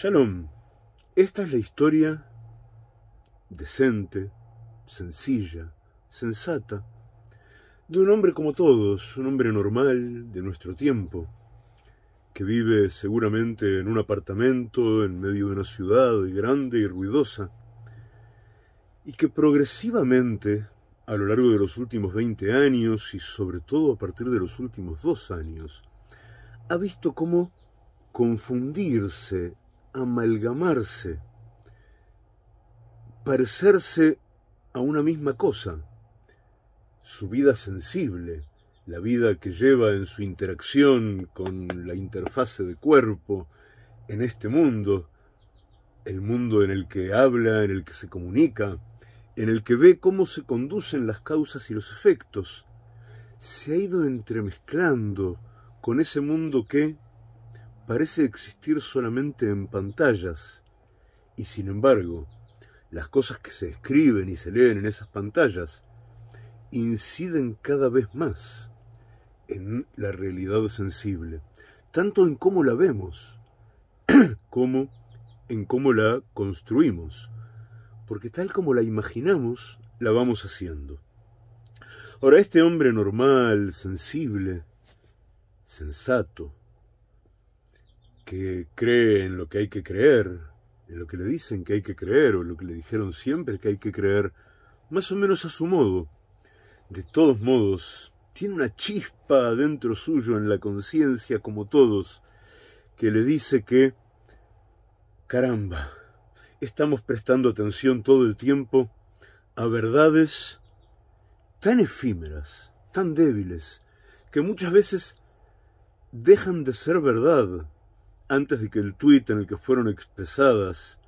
Shalom. Esta es la historia decente, sencilla, sensata, de un hombre como todos, un hombre normal de nuestro tiempo, que vive seguramente en un apartamento en medio de una ciudad grande y ruidosa, y que progresivamente, a lo largo de los últimos 20 años y sobre todo a partir de los últimos dos años, ha visto cómo confundirse amalgamarse, parecerse a una misma cosa, su vida sensible, la vida que lleva en su interacción con la interfase de cuerpo, en este mundo, el mundo en el que habla, en el que se comunica, en el que ve cómo se conducen las causas y los efectos, se ha ido entremezclando con ese mundo que, parece existir solamente en pantallas, y sin embargo, las cosas que se escriben y se leen en esas pantallas inciden cada vez más en la realidad sensible, tanto en cómo la vemos como en cómo la construimos, porque tal como la imaginamos, la vamos haciendo. Ahora, este hombre normal, sensible, sensato, que cree en lo que hay que creer, en lo que le dicen que hay que creer o en lo que le dijeron siempre que hay que creer, más o menos a su modo. De todos modos, tiene una chispa dentro suyo en la conciencia, como todos, que le dice que, caramba, estamos prestando atención todo el tiempo a verdades tan efímeras, tan débiles, que muchas veces dejan de ser verdad antes de que el tuit en el que fueron expresadas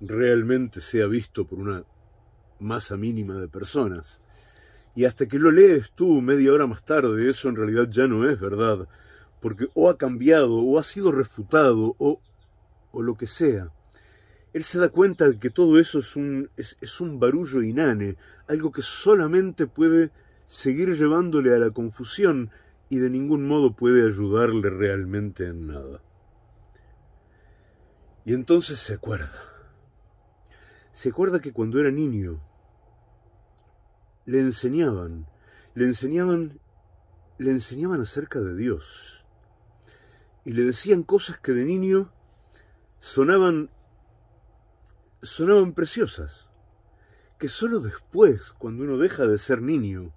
realmente sea visto por una masa mínima de personas. Y hasta que lo lees tú media hora más tarde, eso en realidad ya no es verdad, porque o ha cambiado, o ha sido refutado, o, o lo que sea. Él se da cuenta de que todo eso es un, es un barullo inane, algo que solamente puede seguir llevándole a la confusión y de ningún modo puede ayudarle realmente en nada. Y entonces se acuerda. Se acuerda que cuando era niño le enseñaban, le enseñaban, le enseñaban acerca de Dios. Y le decían cosas que de niño sonaban sonaban preciosas, que solo después, cuando uno deja de ser niño,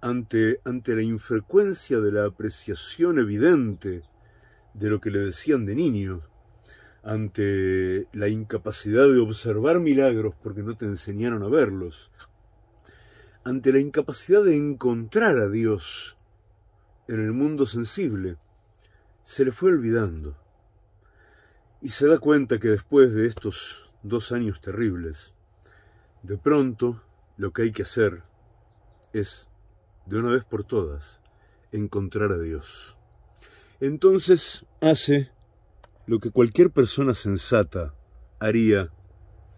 ante, ante la infrecuencia de la apreciación evidente de lo que le decían de niño, ante la incapacidad de observar milagros porque no te enseñaron a verlos, ante la incapacidad de encontrar a Dios en el mundo sensible, se le fue olvidando y se da cuenta que después de estos dos años terribles, de pronto lo que hay que hacer es, de una vez por todas, encontrar a Dios. Entonces hace lo que cualquier persona sensata haría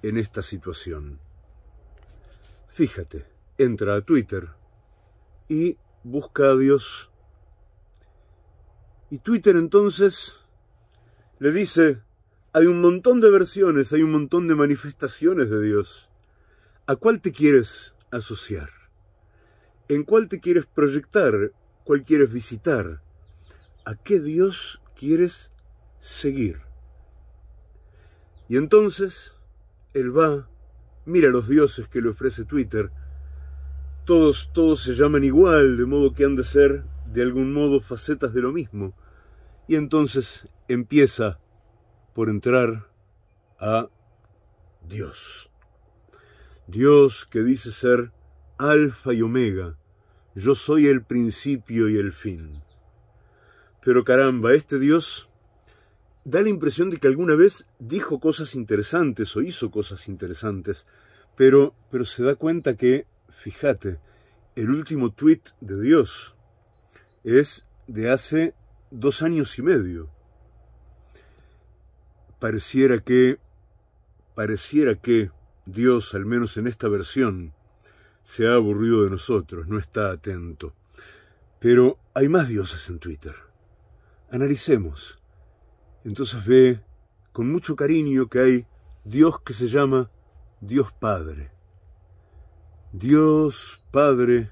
en esta situación. Fíjate, entra a Twitter y busca a Dios. Y Twitter entonces le dice, hay un montón de versiones, hay un montón de manifestaciones de Dios. ¿A cuál te quieres asociar? ¿En cuál te quieres proyectar? ¿Cuál quieres visitar? ¿A qué Dios quieres seguir. Y entonces él va, mira los dioses que le ofrece Twitter, todos, todos se llaman igual, de modo que han de ser de algún modo facetas de lo mismo. Y entonces empieza por entrar a Dios. Dios que dice ser Alfa y Omega, yo soy el principio y el fin. Pero caramba, este Dios da la impresión de que alguna vez dijo cosas interesantes o hizo cosas interesantes, pero, pero se da cuenta que, fíjate, el último tweet de Dios es de hace dos años y medio. Pareciera que, pareciera que Dios, al menos en esta versión, se ha aburrido de nosotros, no está atento. Pero hay más dioses en Twitter. Analicemos entonces ve con mucho cariño que hay Dios que se llama Dios Padre. Dios Padre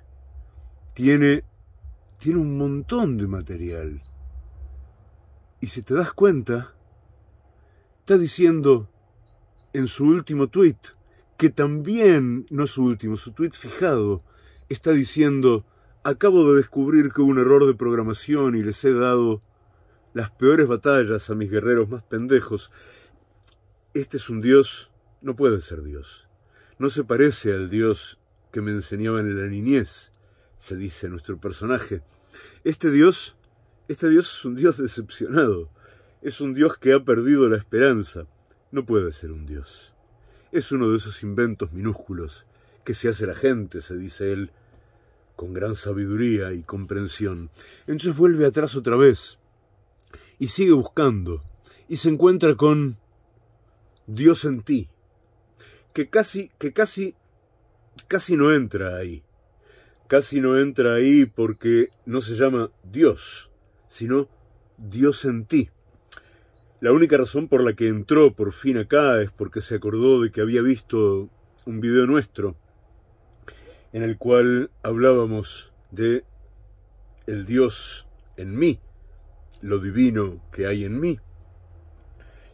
tiene, tiene un montón de material. Y si te das cuenta, está diciendo en su último tuit, que también, no es su último, su tuit fijado, está diciendo, acabo de descubrir que hubo un error de programación y les he dado las peores batallas a mis guerreros más pendejos. Este es un Dios, no puede ser Dios. No se parece al Dios que me enseñaban en la niñez, se dice nuestro personaje. Este Dios, este Dios es un Dios decepcionado. Es un Dios que ha perdido la esperanza. No puede ser un Dios. Es uno de esos inventos minúsculos que se hace la gente, se dice él, con gran sabiduría y comprensión. Entonces vuelve atrás otra vez y sigue buscando y se encuentra con Dios en ti, que casi, que casi, casi no entra ahí. Casi no entra ahí porque no se llama Dios, sino Dios en ti. La única razón por la que entró por fin acá es porque se acordó de que había visto un video nuestro en el cual hablábamos de el Dios en mí, lo divino que hay en mí.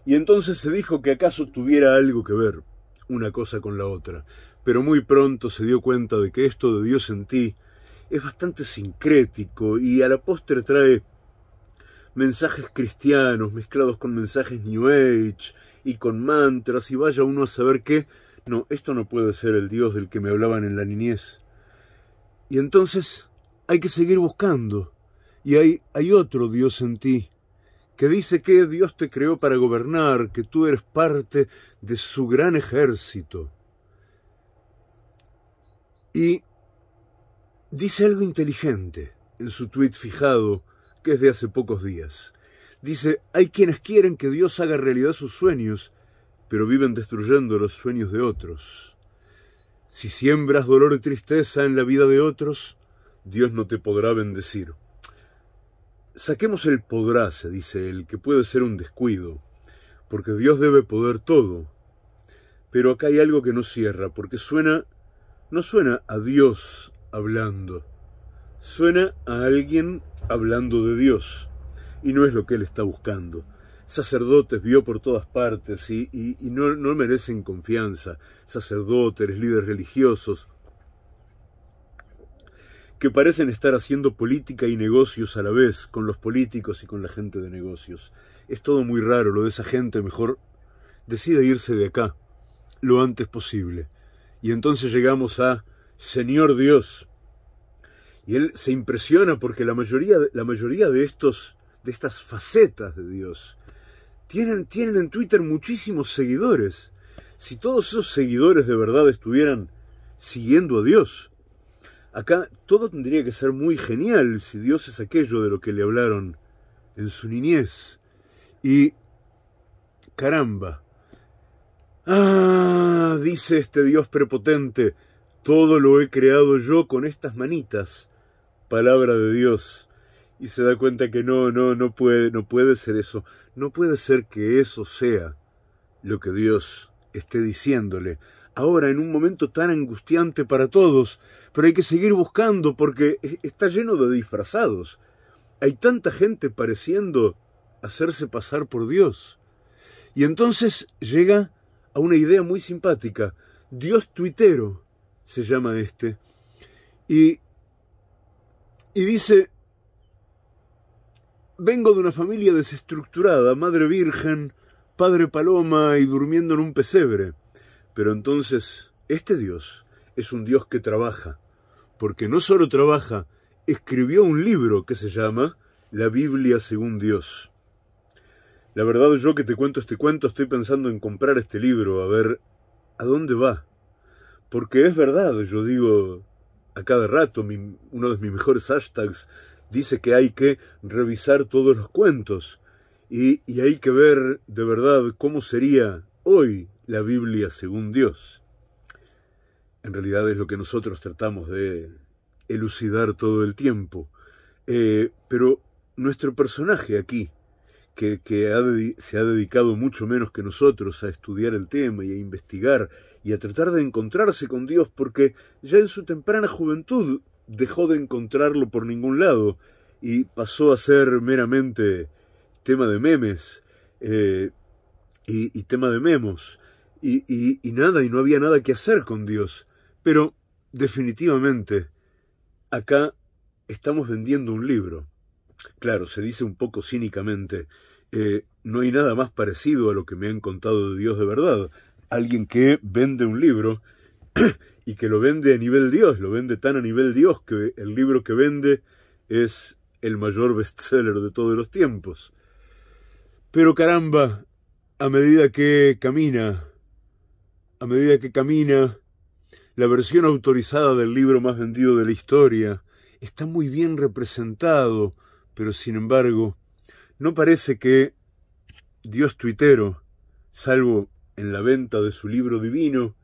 Y entonces se dijo que acaso tuviera algo que ver una cosa con la otra, pero muy pronto se dio cuenta de que esto de Dios en ti es bastante sincrético y a la postre trae mensajes cristianos mezclados con mensajes New Age y con mantras y vaya uno a saber que no, esto no puede ser el Dios del que me hablaban en la niñez. Y entonces hay que seguir buscando. Y hay, otro Dios en ti, que dice que Dios te creó para gobernar, que tú eres parte de su gran ejército. Y dice algo inteligente en su tuit fijado, que es de hace pocos días. Dice, hay quienes quieren que Dios haga realidad sus sueños, pero viven destruyendo los sueños de otros. Si siembras dolor y tristeza en la vida de otros, Dios no te podrá bendecir. Saquemos el podrá, dice él, que puede ser un descuido, porque Dios debe poder todo. Pero acá hay algo que no cierra, porque suena, no suena a Dios hablando, suena a alguien hablando de Dios, y no es lo que él está buscando. Sacerdotes vio por todas partes y, no merecen confianza, sacerdotes, líderes religiosos, que parecen estar haciendo política y negocios a la vez, con los políticos y con la gente de negocios. Es todo muy raro lo de esa gente, mejor decide irse de acá lo antes posible. Y entonces llegamos a Señor Dios. Y él se impresiona porque la mayoría, la mayoría de, estos, de estas facetas de Dios tienen, tienen en Twitter muchísimos seguidores. Si todos esos seguidores de verdad estuvieran siguiendo a Dios, Acá todo tendría que ser muy genial si Dios es aquello de lo que le hablaron en su niñez. Y caramba. Ah, dice este Dios prepotente, todo lo he creado yo con estas manitas. Palabra de Dios. Y se da cuenta que no, no, no puede, no puede ser eso. No puede ser que eso sea lo que Dios esté diciéndole ahora en un momento tan angustiante para todos, pero hay que seguir buscando porque está lleno de disfrazados. Hay tanta gente pareciendo hacerse pasar por Dios. Y entonces llega a una idea muy simpática. Dios tuitero se llama este. Y, y dice, vengo de una familia desestructurada, madre virgen, padre paloma y durmiendo en un pesebre. Pero entonces, este Dios es un Dios que trabaja, porque no solo trabaja, escribió un libro que se llama La Biblia según Dios. La verdad yo que te cuento este cuento estoy pensando en comprar este libro, a ver a dónde va. Porque es verdad, yo digo a cada rato, uno de mis mejores hashtags dice que hay que revisar todos los cuentos y hay que ver de verdad cómo sería hoy la Biblia según Dios. En realidad es lo que nosotros tratamos de elucidar todo el tiempo. Eh, pero nuestro personaje aquí, que, que se ha dedicado mucho menos que nosotros a estudiar el tema y a investigar y a tratar de encontrarse con Dios, porque ya en su temprana juventud dejó de encontrarlo por ningún lado y pasó a ser meramente tema de memes eh, y, y, tema de memos y, nada, y no había nada que hacer con Dios. Pero definitivamente, acá estamos vendiendo un libro. Claro, se dice un poco cínicamente, eh, no hay nada más parecido a lo que me han contado de Dios de verdad. Alguien que vende un libro y que lo vende a nivel Dios, lo vende tan a nivel Dios que el libro que vende es el mayor bestseller de todos los tiempos. Pero caramba, a medida que camina a medida que camina, la versión autorizada del libro más vendido de la historia está muy bien representado, pero sin embargo, no parece que Dios tuitero, salvo en la venta de su libro divino,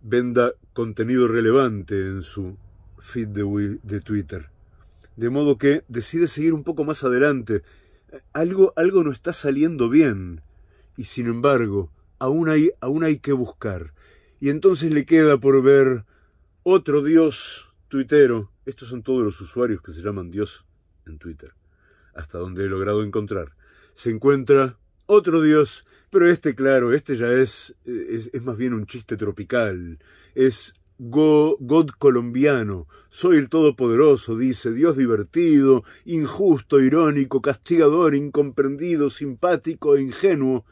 venda contenido relevante en su feed de, de Twitter. De modo que decide seguir un poco más adelante. Algo, algo no está saliendo bien. Y sin embargo, aún hay, aún hay que buscar. Y entonces le queda por ver otro Dios tuitero. Estos son todos los usuarios que se llaman Dios en Twitter, hasta donde he logrado encontrar. Se encuentra otro Dios, pero este, claro, este ya es, es, más bien un chiste tropical. Es God colombiano, soy el Todopoderoso, dice, Dios divertido, injusto, irónico, castigador, incomprendido, simpático e ingenuo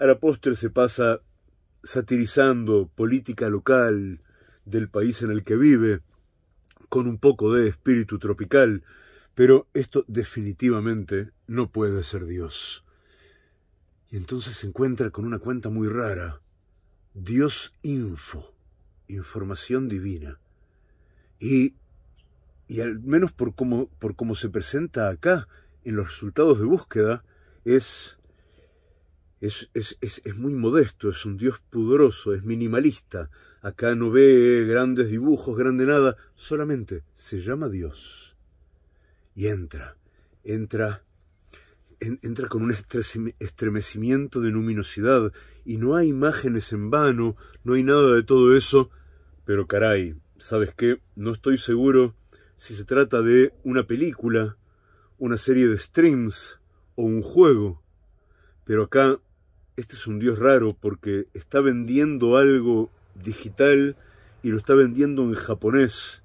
a la postre se pasa satirizando política local del país en el que vive, con un poco de espíritu tropical, pero esto definitivamente no puede ser Dios. Y entonces se encuentra con una cuenta muy rara, Dios Info, información divina. Y, y al menos por cómo, por cómo se presenta acá en los resultados de búsqueda, es es, es, es, muy modesto, es un dios pudroso, es minimalista. Acá no ve grandes dibujos, grande nada, solamente se llama Dios. Y entra, entra, entra con un estremecimiento de luminosidad y no hay imágenes en vano, no hay nada de todo eso, pero caray, ¿sabes qué? No estoy seguro si se trata de una película, una serie de streams o un juego, pero acá este es un Dios raro porque está vendiendo algo digital y lo está vendiendo en japonés.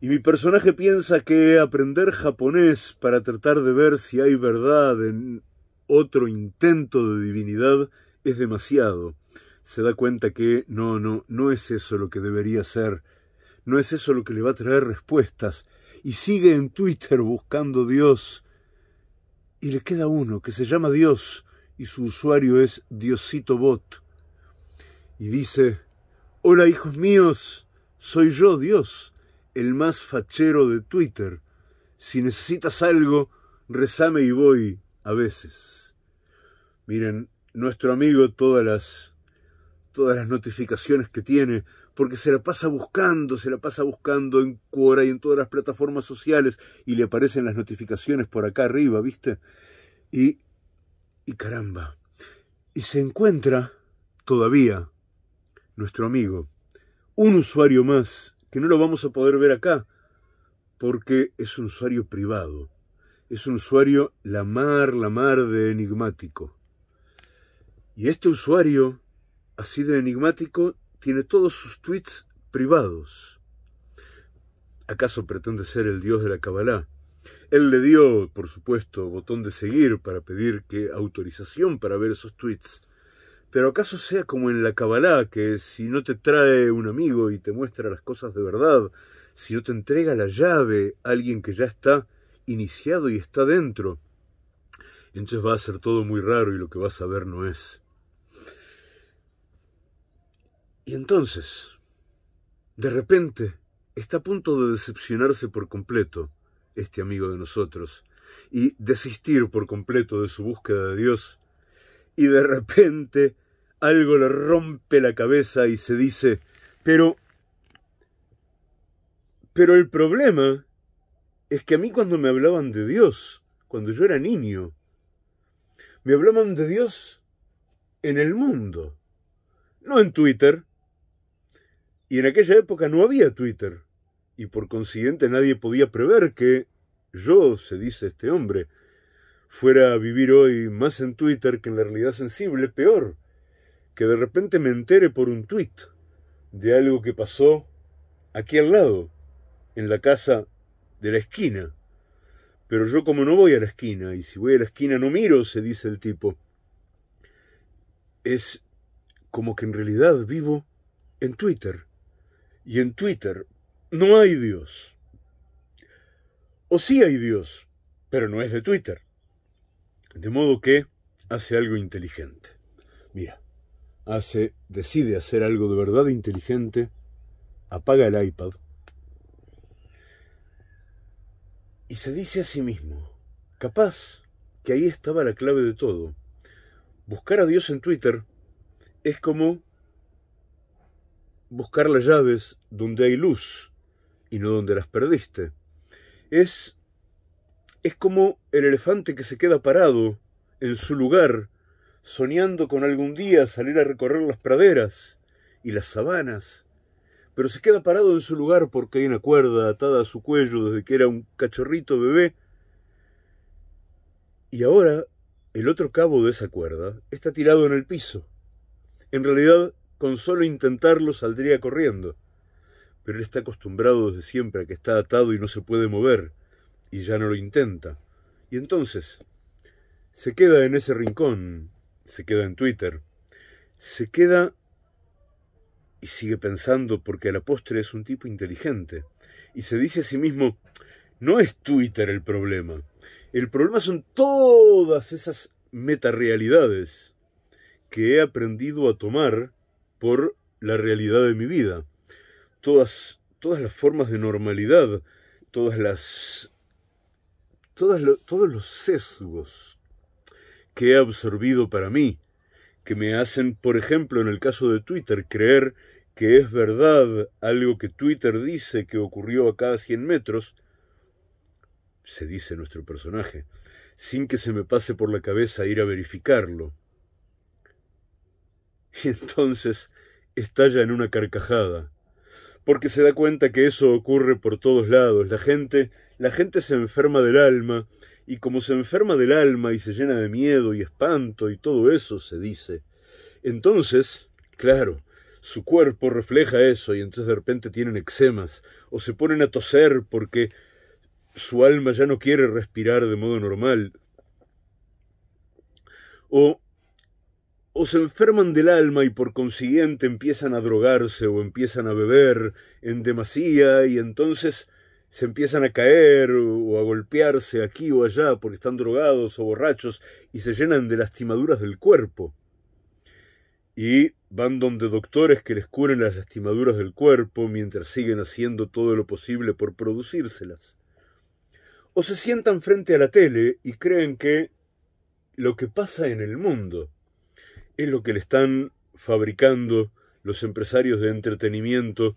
Y mi personaje piensa que aprender japonés para tratar de ver si hay verdad en otro intento de divinidad es demasiado. Se da cuenta que no, no, no es eso lo que debería ser. No es eso lo que le va a traer respuestas. Y sigue en Twitter buscando Dios. Y le queda uno que se llama Dios y su usuario es Diosito Bot. Y dice, hola hijos míos, soy yo Dios, el más fachero de Twitter. Si necesitas algo, rezame y voy a veces. Miren, nuestro amigo todas las todas las notificaciones que tiene, porque se la pasa buscando, se la pasa buscando en Quora y en todas las plataformas sociales, y le aparecen las notificaciones por acá arriba, ¿viste? Y caramba. Y se encuentra todavía nuestro amigo, un usuario más, que no lo vamos a poder ver acá, porque es un usuario privado. Es un usuario la mar, la mar de enigmático. Y este usuario, así de enigmático, tiene todos sus tweets privados. ¿Acaso pretende ser el dios de la Kabbalah? Él le dio, por supuesto, botón de seguir para pedir que autorización para ver esos tweets. Pero acaso sea como en la Kabbalah, que si no te trae un amigo y te muestra las cosas de verdad, si no te entrega la llave a alguien que ya está iniciado y está dentro, entonces va a ser todo muy raro y lo que vas a ver no es. Y entonces, de repente, está a punto de decepcionarse por completo este amigo de nosotros y desistir por completo de su búsqueda de Dios. Y de repente algo le rompe la cabeza y se dice, pero... Pero el problema es que a mí cuando me hablaban de Dios, cuando yo era niño, me hablaban de Dios en el mundo, no en Twitter. Y en aquella época no había Twitter y por consiguiente nadie podía prever que yo, se dice este hombre, fuera a vivir hoy más en Twitter que en la realidad sensible, peor, que de repente me entere por un tuit de algo que pasó aquí al lado, en la casa de la esquina. Pero yo como no voy a la esquina, y si voy a la esquina no miro, se dice el tipo, es como que en realidad vivo en Twitter. Y en Twitter no hay Dios. O sí hay Dios, pero no es de Twitter. De modo que hace algo inteligente. Mira, hace, decide hacer algo de verdad inteligente, apaga el iPad y se dice a sí mismo, capaz que ahí estaba la clave de todo. Buscar a Dios en Twitter es como buscar las llaves donde hay luz y no donde las perdiste. Es, es como el elefante que se queda parado en su lugar, soñando con algún día salir a recorrer las praderas y las sabanas, pero se queda parado en su lugar porque hay una cuerda atada a su cuello desde que era un cachorrito bebé. Y ahora el otro cabo de esa cuerda está tirado en el piso. En realidad, con solo intentarlo saldría corriendo pero él está acostumbrado desde siempre a que está atado y no se puede mover, y ya no lo intenta. Y entonces, se queda en ese rincón, se queda en Twitter, se queda y sigue pensando porque a la postre es un tipo inteligente, y se dice a sí mismo, no es Twitter el problema, el problema son todas esas metarealidades que he aprendido a tomar por la realidad de mi vida todas, todas las formas de normalidad, todas las, todos los sesgos que he absorbido para mí, que me hacen, por ejemplo, en el caso de Twitter, creer que es verdad algo que Twitter dice que ocurrió a cada 100 metros, se dice nuestro personaje, sin que se me pase por la cabeza ir a verificarlo. Y entonces estalla en una carcajada porque se da cuenta que eso ocurre por todos lados. La gente, la gente se enferma del alma, y como se enferma del alma y se llena de miedo y espanto y todo eso, se dice. Entonces, claro, su cuerpo refleja eso y entonces de repente tienen eczemas o se ponen a toser porque su alma ya no quiere respirar de modo normal. O o se enferman del alma y por consiguiente empiezan a drogarse o empiezan a beber en demasía y entonces se empiezan a caer o a golpearse aquí o allá porque están drogados o borrachos y se llenan de lastimaduras del cuerpo. Y van donde doctores que les curen las lastimaduras del cuerpo mientras siguen haciendo todo lo posible por producírselas. O se sientan frente a la tele y creen que lo que pasa en el mundo es lo que le están fabricando los empresarios de entretenimiento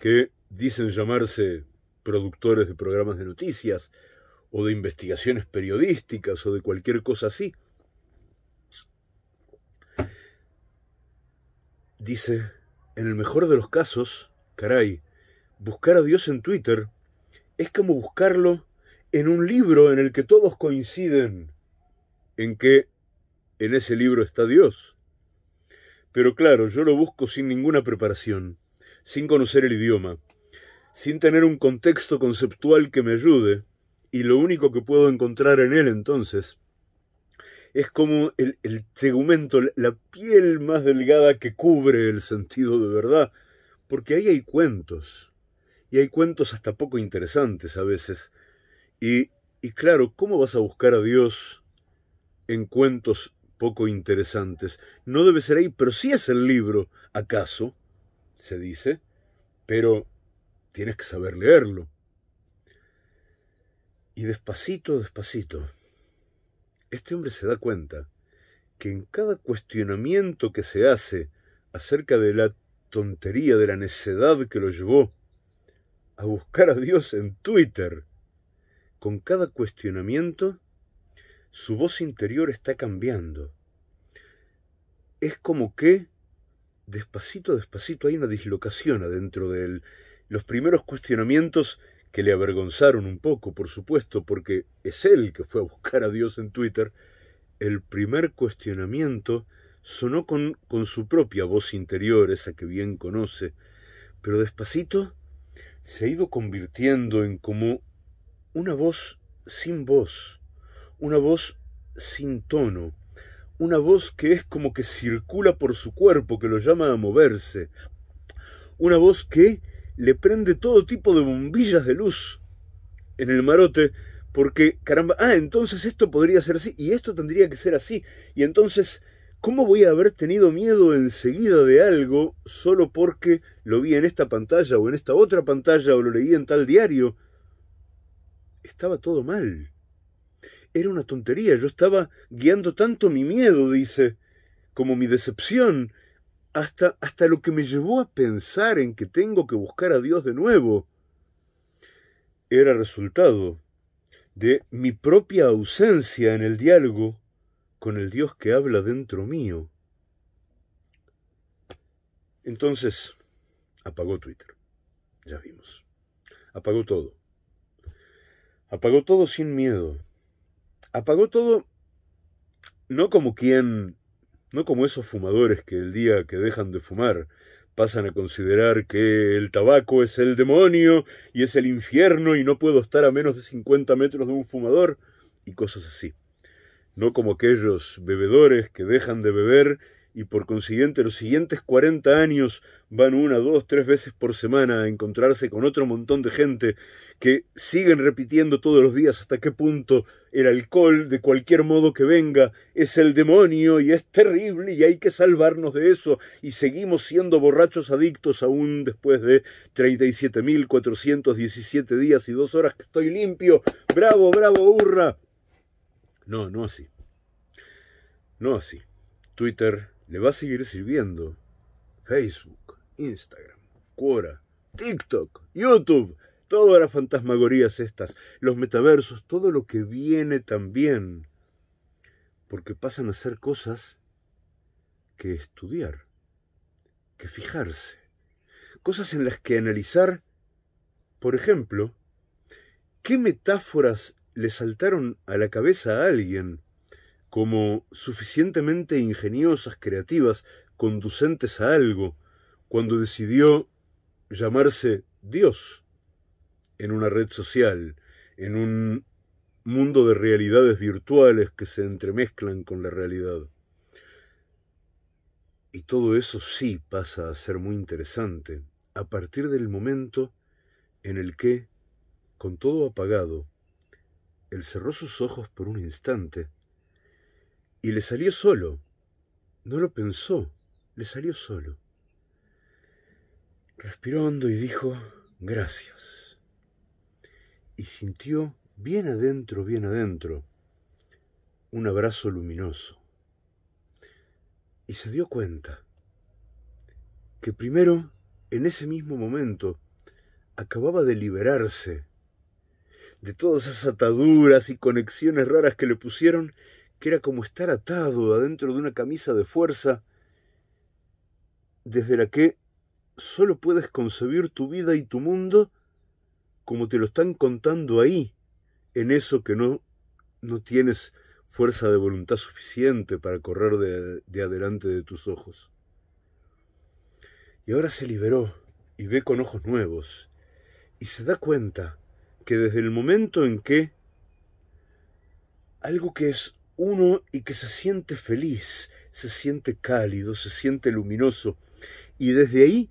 que dicen llamarse productores de programas de noticias o de investigaciones periodísticas o de cualquier cosa así. Dice, en el mejor de los casos, caray, buscar a Dios en Twitter es como buscarlo en un libro en el que todos coinciden en que en ese libro está Dios. Pero claro, yo lo busco sin ninguna preparación, sin conocer el idioma, sin tener un contexto conceptual que me ayude, y lo único que puedo encontrar en él entonces es como el, tegumento, la piel más delgada que cubre el sentido de verdad, porque ahí hay cuentos, y hay cuentos hasta poco interesantes a veces, y, y claro, ¿cómo vas a buscar a Dios en cuentos poco interesantes. No debe ser ahí, pero sí es el libro, acaso, se dice, pero tienes que saber leerlo. Y despacito, despacito, este hombre se da cuenta que en cada cuestionamiento que se hace acerca de la tontería, de la necedad que lo llevó a buscar a Dios en Twitter, con cada cuestionamiento su voz interior está cambiando. Es como que, despacito, despacito, hay una dislocación adentro de él. Los primeros cuestionamientos que le avergonzaron un poco, por supuesto, porque es él que fue a buscar a Dios en Twitter, el primer cuestionamiento sonó con, con su propia voz interior, esa que bien conoce, pero despacito se ha ido convirtiendo en como una voz sin voz una voz sin tono, una voz que es como que circula por su cuerpo, que lo llama a moverse, una voz que le prende todo tipo de bombillas de luz en el marote, porque caramba, ah, entonces esto podría ser así, y esto tendría que ser así, y entonces, ¿cómo voy a haber tenido miedo enseguida de algo solo porque lo vi en esta pantalla o en esta otra pantalla o lo leí en tal diario? Estaba todo mal. Era una tontería, yo estaba guiando tanto mi miedo, dice, como mi decepción, hasta, hasta lo que me llevó a pensar en que tengo que buscar a Dios de nuevo. Era resultado de mi propia ausencia en el diálogo con el Dios que habla dentro mío. Entonces, apagó Twitter. Ya vimos. Apagó todo. Apagó todo sin miedo apagó todo, no como quien, no como esos fumadores que el día que dejan de fumar pasan a considerar que el tabaco es el demonio y es el infierno y no puedo estar a menos de 50 metros de un fumador y cosas así. No como aquellos bebedores que dejan de beber y por consiguiente los siguientes 40 años van una, dos, tres veces por semana a encontrarse con otro montón de gente que siguen repitiendo todos los días hasta qué punto el alcohol, de cualquier modo que venga, es el demonio y es terrible y hay que salvarnos de eso y seguimos siendo borrachos adictos aún después de 37.417 días y dos horas que estoy limpio. Bravo, bravo, hurra. No, no así. No así. Twitter le va a seguir sirviendo Facebook, Instagram, Quora, TikTok, YouTube, todas las fantasmagorías estas, los metaversos, todo lo que viene también. Porque pasan a ser cosas que estudiar, que fijarse, cosas en las que analizar, por ejemplo, qué metáforas le saltaron a la cabeza a alguien como suficientemente ingeniosas, creativas, conducentes a algo, cuando decidió llamarse Dios en una red social, en un mundo de realidades virtuales que se entremezclan con la realidad. Y todo eso sí pasa a ser muy interesante a partir del momento en el que, con todo apagado, él cerró sus ojos por un instante y le salió solo. No lo pensó, le salió solo. Respiró hondo y dijo, gracias. Y sintió bien adentro, bien adentro, un abrazo luminoso. Y se dio cuenta que primero, en ese mismo momento, acababa de liberarse de todas esas ataduras y conexiones raras que le pusieron que era como estar atado adentro de una camisa de fuerza desde la que solo puedes concebir tu vida y tu mundo como te lo están contando ahí, en eso que no, no tienes fuerza de voluntad suficiente para correr de, de adelante de tus ojos. Y ahora se liberó y ve con ojos nuevos y se da cuenta que desde el momento en que algo que es uno y que se siente feliz, se siente cálido, se siente luminoso. Y desde ahí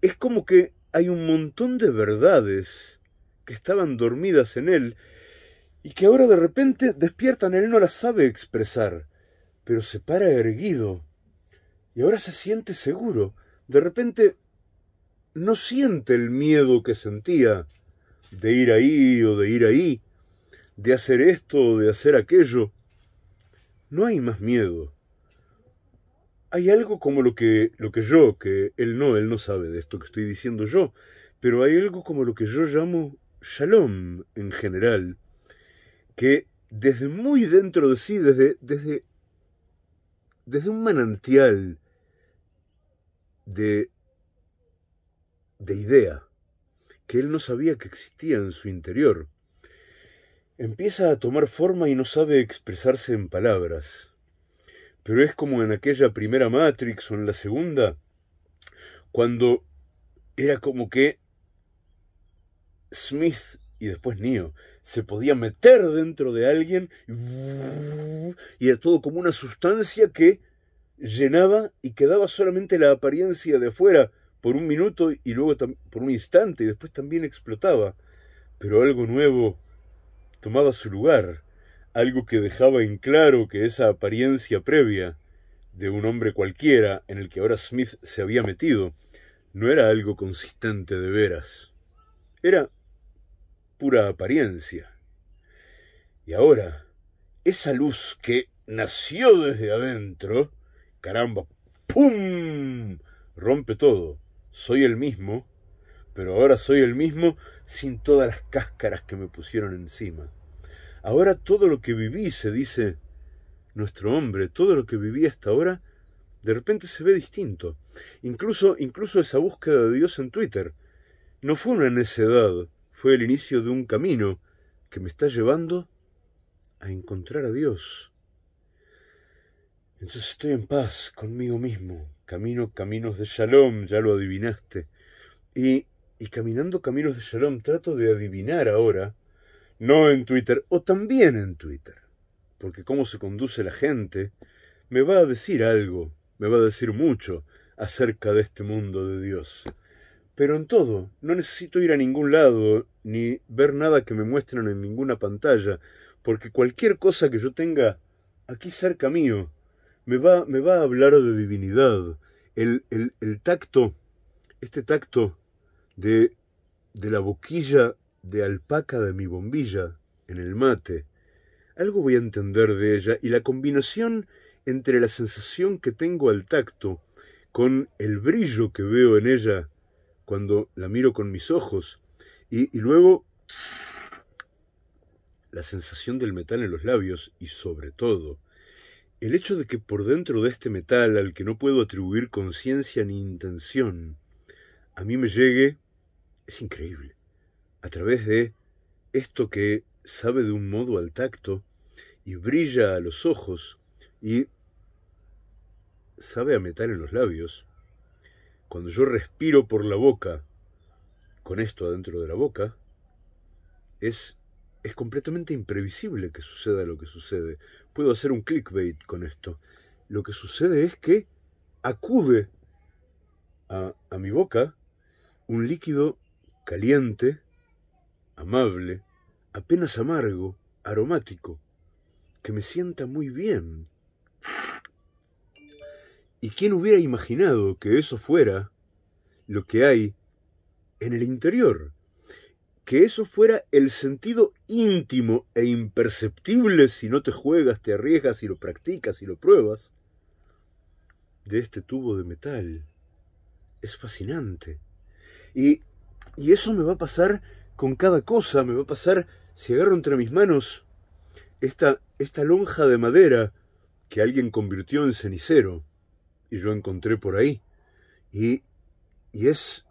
es como que hay un montón de verdades que estaban dormidas en él y que ahora de repente despiertan, él no las sabe expresar, pero se para erguido y ahora se siente seguro. De repente no siente el miedo que sentía de ir ahí o de ir ahí, de hacer esto, de hacer aquello. No hay más miedo. Hay algo como lo que, lo que yo, que él no, él no sabe de esto que estoy diciendo yo, pero hay algo como lo que yo llamo shalom en general, que desde muy dentro de sí, desde, desde, desde un manantial de, de idea, que él no sabía que existía en su interior, empieza a tomar forma y no sabe expresarse en palabras. Pero es como en aquella primera Matrix o en la segunda, cuando era como que Smith y después Neo se podía meter dentro de alguien y era todo como una sustancia que llenaba y quedaba solamente la apariencia de afuera por un minuto y luego por un instante y después también explotaba. Pero algo nuevo tomaba su lugar, algo que dejaba en claro que esa apariencia previa de un hombre cualquiera en el que ahora Smith se había metido no era algo consistente de veras. Era pura apariencia. Y ahora, esa luz que nació desde adentro, caramba, ¡pum! rompe todo. Soy el mismo, pero ahora soy el mismo sin todas las cáscaras que me pusieron encima. Ahora todo lo que viví, se dice nuestro hombre, todo lo que viví hasta ahora, de repente se ve distinto. Incluso, incluso esa búsqueda de Dios en Twitter no fue una necedad, fue el inicio de un camino que me está llevando a encontrar a Dios. Entonces estoy en paz conmigo mismo, camino caminos de shalom, ya lo adivinaste. Y y caminando caminos de Shalom trato de adivinar ahora, no en Twitter, o también en Twitter, porque cómo se conduce la gente me va a decir algo, me va a decir mucho acerca de este mundo de Dios. Pero en todo, no necesito ir a ningún lado, ni ver nada que me muestren en ninguna pantalla, porque cualquier cosa que yo tenga aquí cerca mío, me va, me va a hablar de divinidad. el, el tacto, este tacto de, la boquilla de alpaca de mi bombilla en el mate. Algo voy a entender de ella y la combinación entre la sensación que tengo al tacto con el brillo que veo en ella cuando la miro con mis ojos y, y luego la sensación del metal en los labios y sobre todo el hecho de que por dentro de este metal al que no puedo atribuir conciencia ni intención, a mí me llegue es increíble. A través de esto que sabe de un modo al tacto y brilla a los ojos y sabe a metal en los labios, cuando yo respiro por la boca, con esto adentro de la boca, es, es completamente imprevisible que suceda lo que sucede. Puedo hacer un clickbait con esto. Lo que sucede es que acude a mi boca un líquido caliente, amable, apenas amargo, aromático, que me sienta muy bien. ¿Y quién hubiera imaginado que eso fuera lo que hay en el interior? Que eso fuera el sentido íntimo e imperceptible si no te juegas, te arriesgas y lo practicas y lo pruebas de este tubo de metal. Es fascinante. Y y eso me va a pasar con cada cosa, me va a pasar si agarro entre mis manos esta, esta lonja de madera que alguien convirtió en cenicero y yo encontré por ahí. Y, es,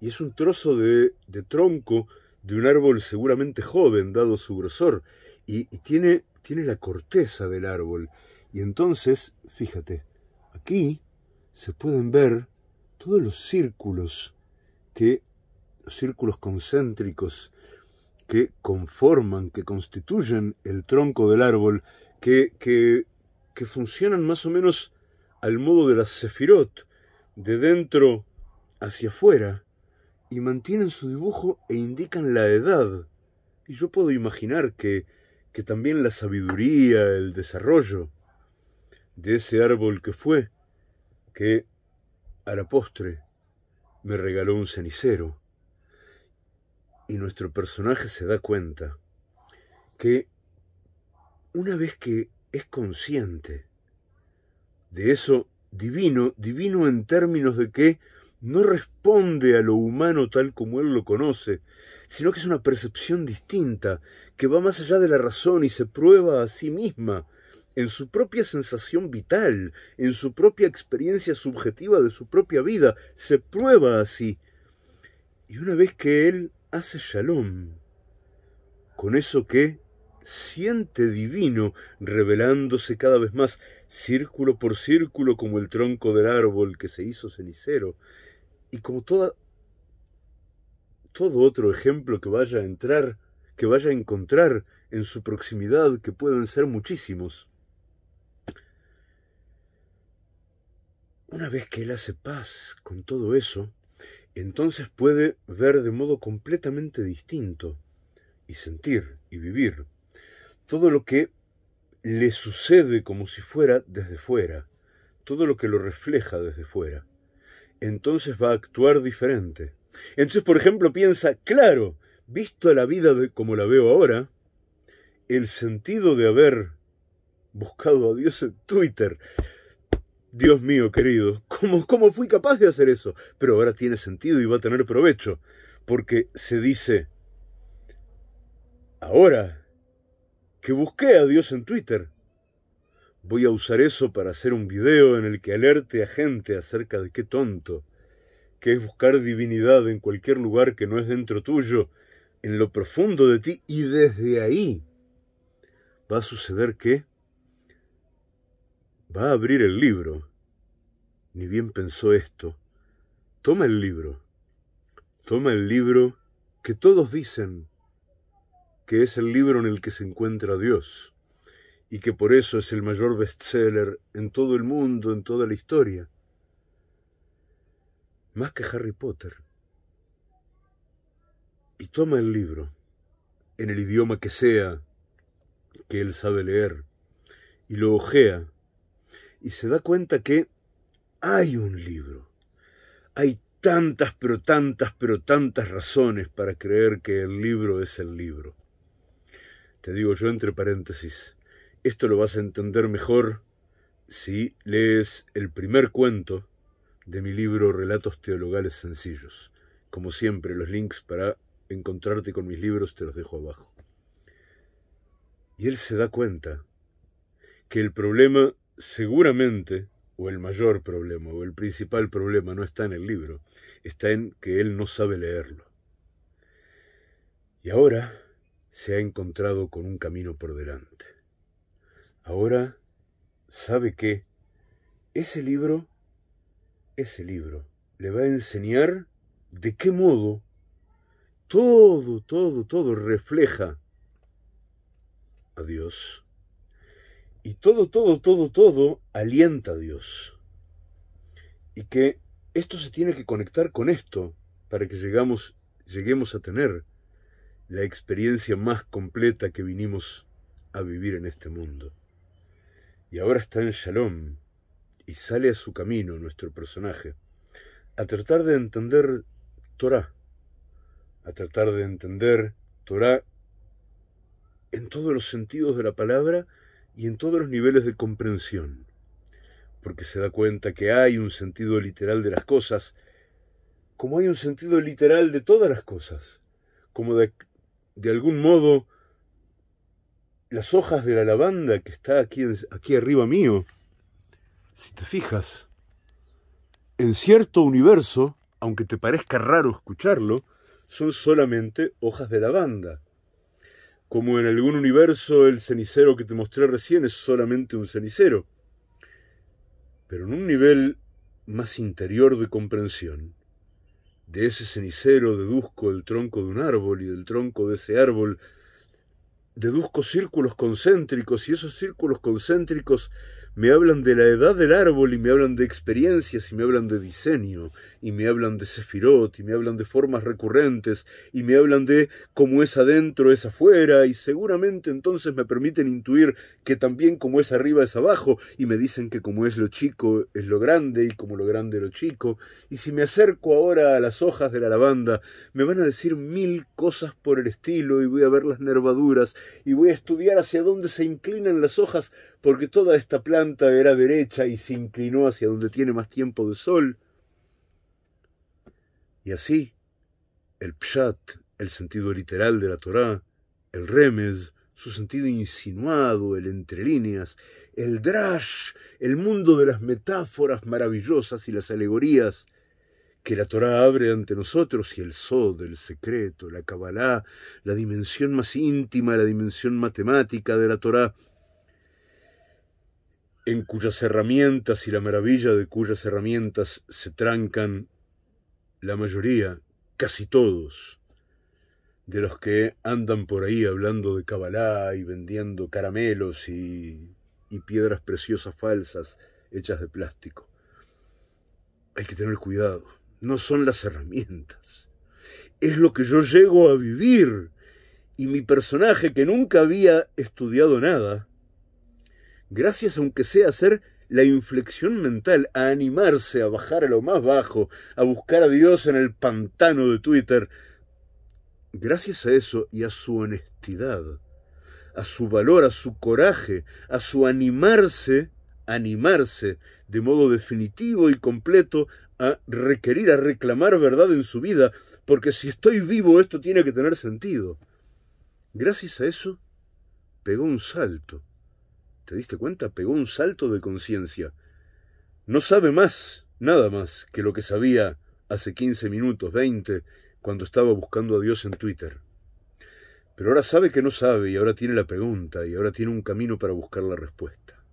y es un trozo de, de, tronco de un árbol seguramente joven, dado su grosor, y, y tiene, tiene la corteza del árbol. Y entonces, fíjate, aquí se pueden ver todos los círculos que círculos concéntricos que conforman, que constituyen el tronco del árbol, que, que, funcionan más o menos al modo de las sefirot, de dentro hacia afuera, y mantienen su dibujo e indican la edad. Y yo puedo imaginar que, que también la sabiduría, el desarrollo de ese árbol que fue, que a la postre me regaló un cenicero y nuestro personaje se da cuenta que una vez que es consciente de eso divino, divino en términos de que no responde a lo humano tal como él lo conoce, sino que es una percepción distinta, que va más allá de la razón y se prueba a sí misma en su propia sensación vital, en su propia experiencia subjetiva de su propia vida, se prueba así. Y una vez que él hace shalom, con eso que siente divino, revelándose cada vez más círculo por círculo como el tronco del árbol que se hizo cenicero, y como todo otro ejemplo que vaya a entrar, que vaya a encontrar en su proximidad, que pueden ser muchísimos. Una vez que él hace paz con todo eso, entonces puede ver de modo completamente distinto y sentir y vivir todo lo que le sucede como si fuera desde fuera, todo lo que lo refleja desde fuera. Entonces va a actuar diferente. Entonces, por ejemplo, piensa, claro, visto la vida como la veo ahora, el sentido de haber buscado a Dios en Twitter, Dios mío, querido, ¿cómo, ¿cómo fui capaz de hacer eso? Pero ahora tiene sentido y va a tener provecho, porque se dice, ahora que busqué a Dios en Twitter, voy a usar eso para hacer un video en el que alerte a gente acerca de qué tonto que es buscar divinidad en cualquier lugar que no es dentro tuyo, en lo profundo de ti, y desde ahí va a suceder que Va a abrir el libro. Ni bien pensó esto. Toma el libro. Toma el libro que todos dicen que es el libro en el que se encuentra Dios y que por eso es el mayor bestseller en todo el mundo, en toda la historia. Más que Harry Potter. Y toma el libro, en el idioma que sea, que él sabe leer, y lo ojea y se da cuenta que hay un libro. Hay tantas, pero tantas, pero tantas razones para creer que el libro es el libro. Te digo yo entre paréntesis, esto lo vas a entender mejor si lees el primer cuento de mi libro Relatos Teologales Sencillos. Como siempre, los links para encontrarte con mis libros te los dejo abajo. Y él se da cuenta que el problema seguramente, o el mayor problema, o el principal problema, no está en el libro, está en que él no sabe leerlo. Y ahora se ha encontrado con un camino por delante. Ahora sabe que ese libro, ese libro, le va a enseñar de qué modo todo, todo, todo refleja a Dios y todo, todo, todo, todo alienta a Dios. Y que esto se tiene que conectar con esto para que llegamos, lleguemos a tener la experiencia más completa que vinimos a vivir en este mundo. Y ahora está en Shalom y sale a su camino nuestro personaje a tratar de entender Torah, a tratar de entender Torah en todos los sentidos de la palabra y en todos los niveles de comprensión, porque se da cuenta que hay un sentido literal de las cosas, como hay un sentido literal de todas las cosas, como de, algún modo las hojas de la lavanda que está aquí, aquí arriba mío, si te fijas, en cierto universo, aunque te parezca raro escucharlo, son solamente hojas de lavanda. Como en algún universo el cenicero que te mostré recién es solamente un cenicero. Pero en un nivel más interior de comprensión, de ese cenicero deduzco el tronco de un árbol y del tronco de ese árbol deduzco círculos concéntricos y esos círculos concéntricos me hablan de la edad del árbol y me hablan de experiencias y me hablan de diseño y me hablan de sefirot y me hablan de formas recurrentes y me hablan de cómo es adentro es afuera y seguramente entonces me permiten intuir que también como es arriba es abajo y me dicen que como es lo chico es lo grande y como lo grande lo chico y si me acerco ahora a las hojas de la lavanda me van a decir mil cosas por el estilo y voy a ver las nervaduras y voy a estudiar hacia dónde se inclinan las hojas porque toda esta planta era de derecha y se inclinó hacia donde tiene más tiempo de sol. Y así, el pshat, el sentido literal de la Torá, el remes, su sentido insinuado, el entre líneas, el drash, el mundo de las metáforas maravillosas y las alegorías que la Torá abre ante nosotros y el sod, el secreto, la cabalá, la dimensión más íntima, la dimensión matemática de la Torá, en cuyas herramientas y la maravilla de cuyas herramientas se trancan la mayoría, casi todos, de los que andan por ahí hablando de cabalá y vendiendo caramelos y, y piedras preciosas falsas hechas de plástico. Hay que tener cuidado, no son las herramientas, es lo que yo llego a vivir y mi personaje que nunca había estudiado nada, gracias aunque sea hacer la inflexión mental, a animarse a bajar a lo más bajo, a buscar a Dios en el pantano de Twitter. Gracias a eso y a su honestidad, a su valor, a su coraje, a su animarse, animarse de modo definitivo y completo a requerir, a reclamar verdad en su vida, porque si estoy vivo esto tiene que tener sentido. Gracias a eso, pegó un salto ¿Te diste cuenta? Pegó un salto de conciencia. No sabe más, nada más, que lo que sabía hace 15 minutos, 20, cuando estaba buscando a Dios en Twitter. Pero ahora sabe que no sabe y ahora tiene la pregunta y ahora tiene un camino para buscar la respuesta.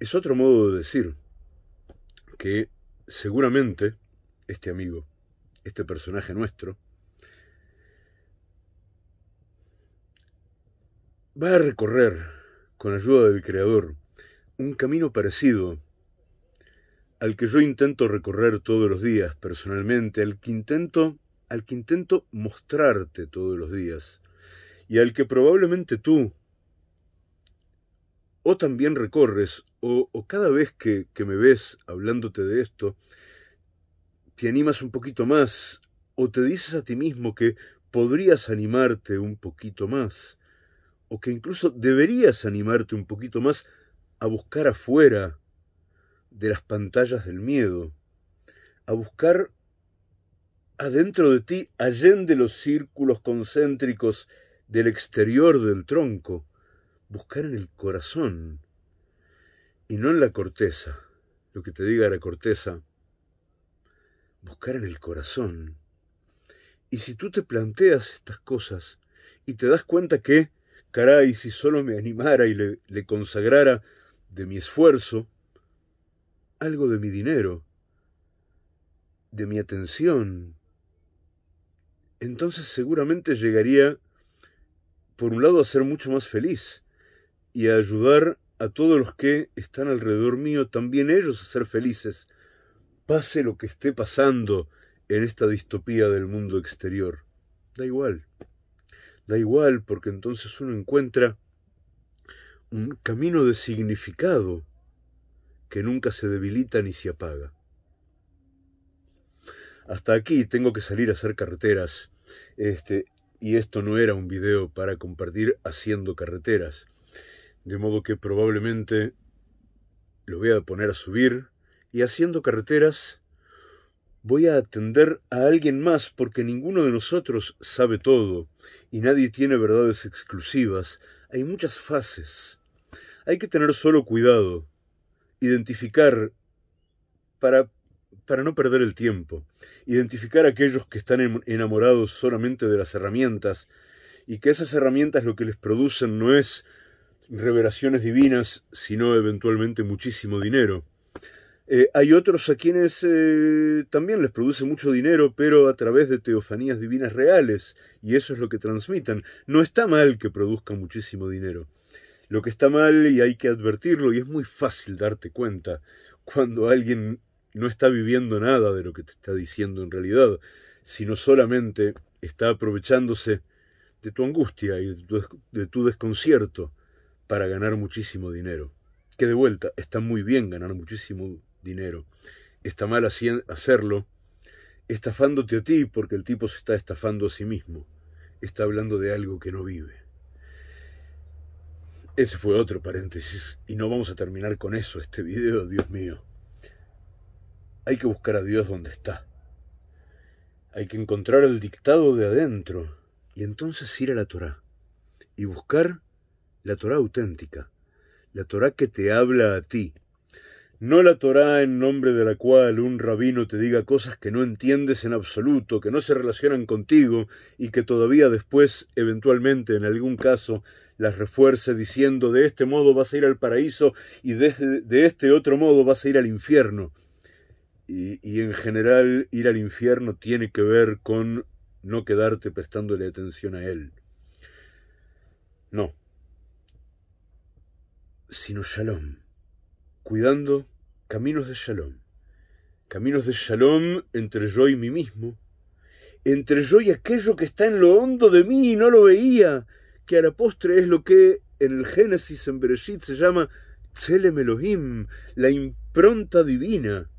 Es otro modo de decir que seguramente este amigo, este personaje nuestro, va a recorrer, con ayuda del Creador, un camino parecido al que yo intento recorrer todos los días personalmente, al que intento, al que intento mostrarte todos los días, y al que probablemente tú o también recorres, o, cada vez que, que me ves hablándote de esto, te animas un poquito más, o te dices a ti mismo que podrías animarte un poquito más o que incluso deberías animarte un poquito más a buscar afuera de las pantallas del miedo, a buscar adentro de ti, allende los círculos concéntricos del exterior del tronco, buscar en el corazón y no en la corteza, lo que te diga la corteza, buscar en el corazón. Y si tú te planteas estas cosas y te das cuenta que y si solo me animara y le, le consagrara de mi esfuerzo, algo de mi dinero, de mi atención, entonces seguramente llegaría, por un lado, a ser mucho más feliz y a ayudar a todos los que están alrededor mío, también ellos a ser felices, pase lo que esté pasando en esta distopía del mundo exterior. Da igual da igual porque entonces uno encuentra un camino de significado que nunca se debilita ni se apaga. Hasta aquí tengo que salir a hacer carreteras. Este, y esto no era un video para compartir haciendo carreteras. De modo que probablemente lo voy a poner a subir y haciendo carreteras voy a atender a alguien más porque ninguno de nosotros sabe todo y nadie tiene verdades exclusivas. Hay muchas fases. Hay que tener solo cuidado, identificar para, para no perder el tiempo, identificar a aquellos que están enamorados solamente de las herramientas y que esas herramientas lo que les producen no es revelaciones divinas, sino eventualmente muchísimo dinero. Eh, hay otros a quienes eh, también les produce mucho dinero, pero a través de teofanías divinas reales, y eso es lo que transmitan. No está mal que produzca muchísimo dinero. Lo que está mal, y hay que advertirlo, y es muy fácil darte cuenta cuando alguien no está viviendo nada de lo que te está diciendo en realidad, sino solamente está aprovechándose de tu angustia y de tu, de tu desconcierto para ganar muchísimo dinero. Que de vuelta está muy bien ganar muchísimo dinero. Está mal hacerlo estafándote a ti porque el tipo se está estafando a sí mismo. Está hablando de algo que no vive. Ese fue otro paréntesis y no vamos a terminar con eso este video, Dios mío. Hay que buscar a Dios donde está. Hay que encontrar el dictado de adentro y entonces ir a la Torá y buscar la Torá auténtica, la Torá que te habla a ti, no la Torá en nombre de la cual un rabino te diga cosas que no entiendes en absoluto, que no se relacionan contigo y que todavía después, eventualmente, en algún caso, las refuerce diciendo de este modo vas a ir al paraíso y de, este otro modo vas a ir al infierno. Y, y en general ir al infierno tiene que ver con no quedarte prestándole atención a él. No, sino shalom cuidando caminos de shalom, caminos de shalom entre yo y mí mismo, entre yo y aquello que está en lo hondo de mí y no lo veía, que a la postre es lo que en el Génesis, en Bereshit, se llama Tzelem Elohim, la impronta divina,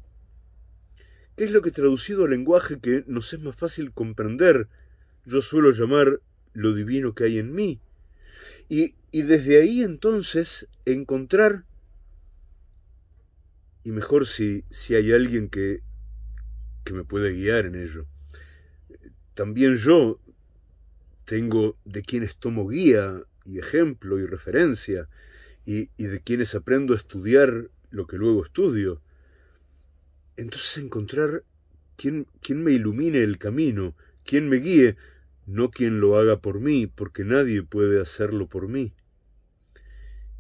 que es lo que traducido al lenguaje que nos es más fácil comprender, yo suelo llamar lo divino que hay en mí, y, y desde ahí entonces encontrar y mejor si, si hay alguien que, que me puede guiar en ello. También yo tengo de quienes tomo guía y ejemplo y referencia y, y de quienes aprendo a estudiar lo que luego estudio. Entonces encontrar quién quien me ilumine el camino, quién me guíe, no quien lo haga por mí, porque nadie puede hacerlo por mí.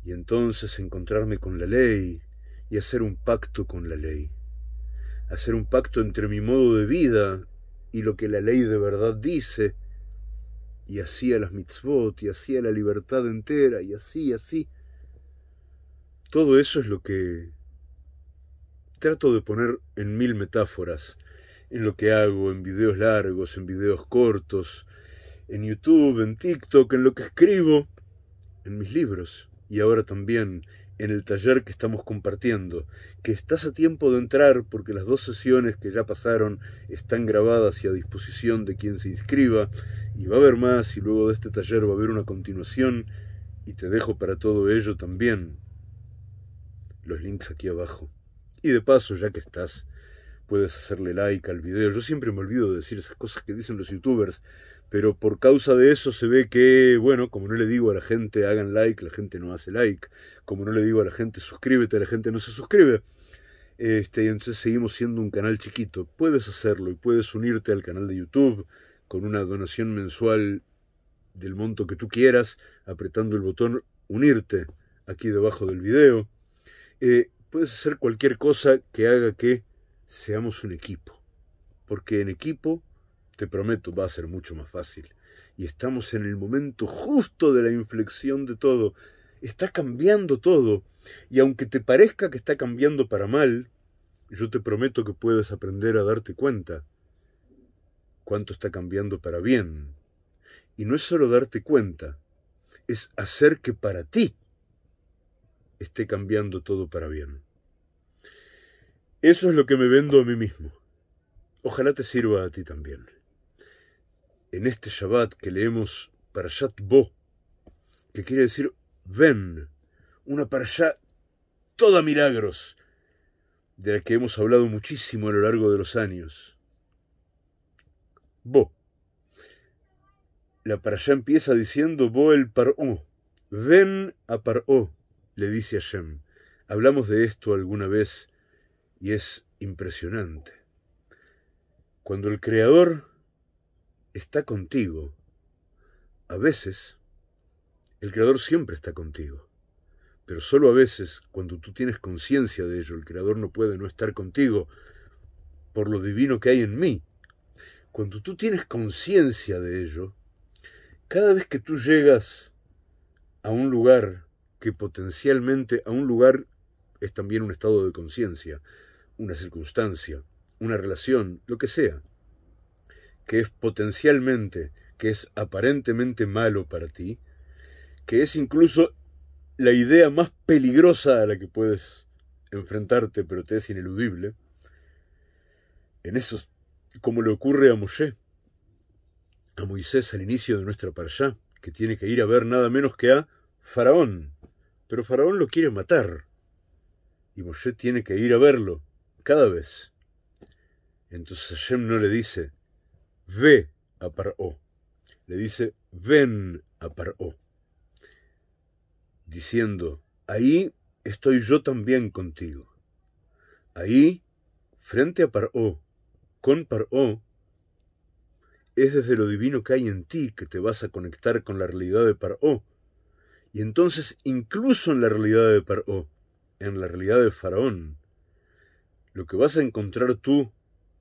Y entonces encontrarme con la ley, y hacer un pacto con la ley. Hacer un pacto entre mi modo de vida y lo que la ley de verdad dice, y así a las mitzvot, y así a la libertad entera, y así, así. Todo eso es lo que trato de poner en mil metáforas, en lo que hago, en videos largos, en videos cortos, en YouTube, en TikTok, en lo que escribo, en mis libros, y ahora también en el taller que estamos compartiendo, que estás a tiempo de entrar porque las dos sesiones que ya pasaron están grabadas y a disposición de quien se inscriba, y va a haber más y luego de este taller va a haber una continuación, y te dejo para todo ello también los links aquí abajo. Y de paso, ya que estás, puedes hacerle like al video. Yo siempre me olvido de decir esas cosas que dicen los youtubers, pero por causa de eso se ve que, bueno, como no le digo a la gente hagan like, la gente no hace like, como no le digo a la gente suscríbete, la gente no se suscribe. Este, y entonces seguimos siendo un canal chiquito. Puedes hacerlo y puedes unirte al canal de YouTube con una donación mensual del monto que tú quieras, apretando el botón unirte aquí debajo del video. Eh, puedes hacer cualquier cosa que haga que seamos un equipo, porque en equipo te prometo, va a ser mucho más fácil. Y estamos en el momento justo de la inflexión de todo. Está cambiando todo. Y aunque te parezca que está cambiando para mal, yo te prometo que puedes aprender a darte cuenta cuánto está cambiando para bien. Y no es solo darte cuenta, es hacer que para ti esté cambiando todo para bien. Eso es lo que me vendo a mí mismo. Ojalá te sirva a ti también en este Shabbat que leemos Parashat Bo, que quiere decir ven, una Parashat toda milagros, de la que hemos hablado muchísimo a lo largo de los años. Bo. La Parashá empieza diciendo Bo el Paró. Ven a Paró, le dice a Shem. Hablamos de esto alguna vez y es impresionante. Cuando el Creador está contigo. A veces, el Creador siempre está contigo. Pero solo a veces, cuando tú tienes conciencia de ello, el Creador no puede no estar contigo por lo divino que hay en mí. Cuando tú tienes conciencia de ello, cada vez que tú llegas a un lugar que potencialmente a un lugar es también un estado de conciencia, una circunstancia, una relación, lo que sea, que es potencialmente, que es aparentemente malo para ti, que es incluso la idea más peligrosa a la que puedes enfrentarte, pero te es ineludible, en eso, como le ocurre a Moshe, a Moisés al inicio de nuestra allá que tiene que ir a ver nada menos que a Faraón, pero Faraón lo quiere matar, y Moshe tiene que ir a verlo, cada vez. Entonces Hashem no le dice, ve a Paró. Le dice, ven a Paró. Diciendo, ahí estoy yo también contigo. Ahí, frente a Paró, con Paró, es desde lo divino que hay en ti que te vas a conectar con la realidad de Paró. Y entonces, incluso en la realidad de Paró, en la realidad de Faraón, lo que vas a encontrar tú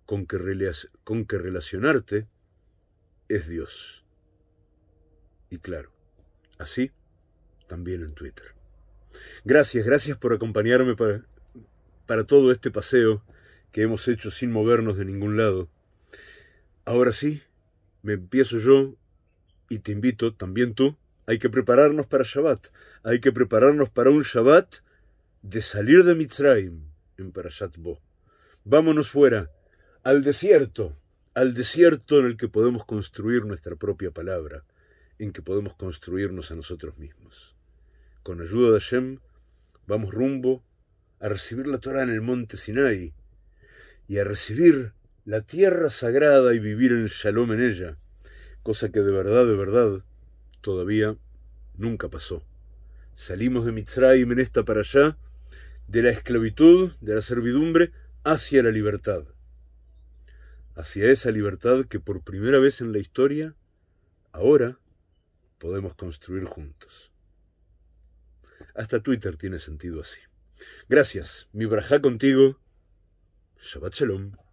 con que, relacionarte es Dios. Y claro, así también en Twitter. Gracias, gracias por acompañarme para, para todo este paseo que hemos hecho sin movernos de ningún lado. Ahora sí, me empiezo yo y te invito también tú. Hay que prepararnos para Shabbat. Hay que prepararnos para un Shabbat de salir de Mitzrayim en Parashat Bo. Vámonos fuera al desierto, al desierto en el que podemos construir nuestra propia palabra, en que podemos construirnos a nosotros mismos. Con ayuda de Hashem, vamos rumbo a recibir la Torah en el monte Sinai y a recibir la tierra sagrada y vivir en shalom en ella, cosa que de verdad, de verdad, todavía nunca pasó. Salimos de Mitzrayim en esta para allá, de la esclavitud, de la servidumbre, hacia la libertad hacia esa libertad que por primera vez en la historia, ahora, podemos construir juntos. Hasta Twitter tiene sentido así. Gracias, mi braja contigo. Shabbat Shalom.